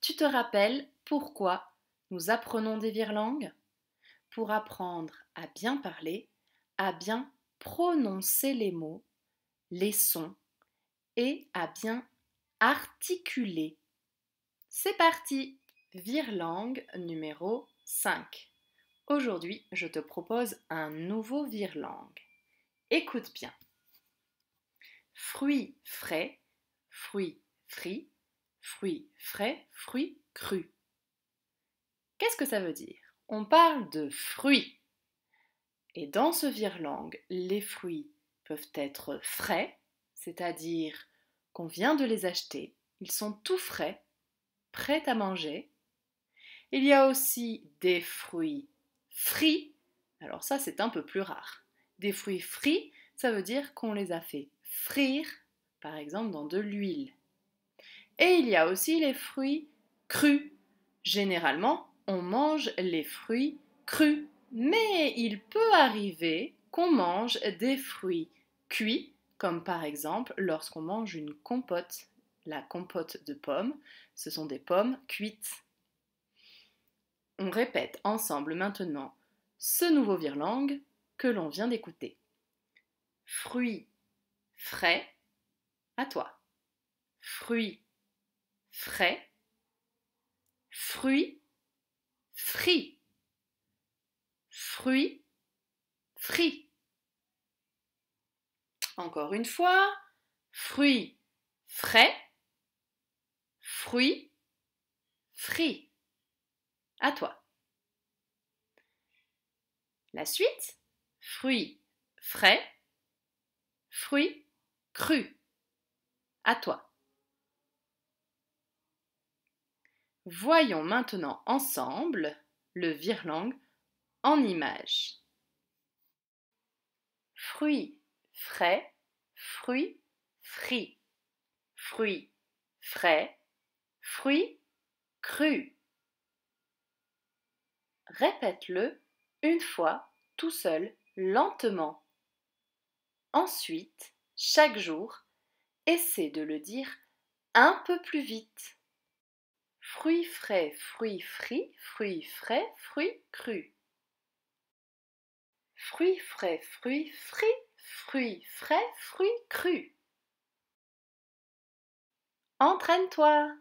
tu te rappelles pourquoi nous apprenons des virlangues Pour apprendre à bien parler, à bien prononcer les mots, les sons et à bien articuler. C'est parti Virlangue numéro 5. Aujourd'hui, je te propose un nouveau virlangue. Écoute bien. Fruits frais, fruits frits, fruits frais, fruits crus. Qu'est-ce que ça veut dire On parle de fruits. Et dans ce virelangue, les fruits peuvent être frais, c'est-à-dire qu'on vient de les acheter, ils sont tout frais, prêts à manger. Il y a aussi des fruits frits, alors ça c'est un peu plus rare. Des fruits frits, ça veut dire qu'on les a fait frire, par exemple dans de l'huile. Et il y a aussi les fruits crus. Généralement, on mange les fruits crus, mais il peut arriver qu'on mange des fruits cuits, comme par exemple lorsqu'on mange une compote. La compote de pommes, ce sont des pommes cuites. On répète ensemble maintenant ce nouveau virlangue que l'on vient d'écouter. Fruits frais, à toi. Fruits frais, fruits, frit, fruits, frit. Encore une fois, fruits frais, fruits frit À toi. La suite, fruits frais, fruits cru À toi. Voyons maintenant ensemble le virlang en images. Fruit frais, fruit frit, fruit frais, fruit cru. Répète-le une fois tout seul lentement. Ensuite, chaque jour, essaie de le dire un peu plus vite. Fruits frais, fruits frits, fruits frais, fruits crus. Fruits frais, fruits frits, fruits frais, fruits crus. Entraîne-toi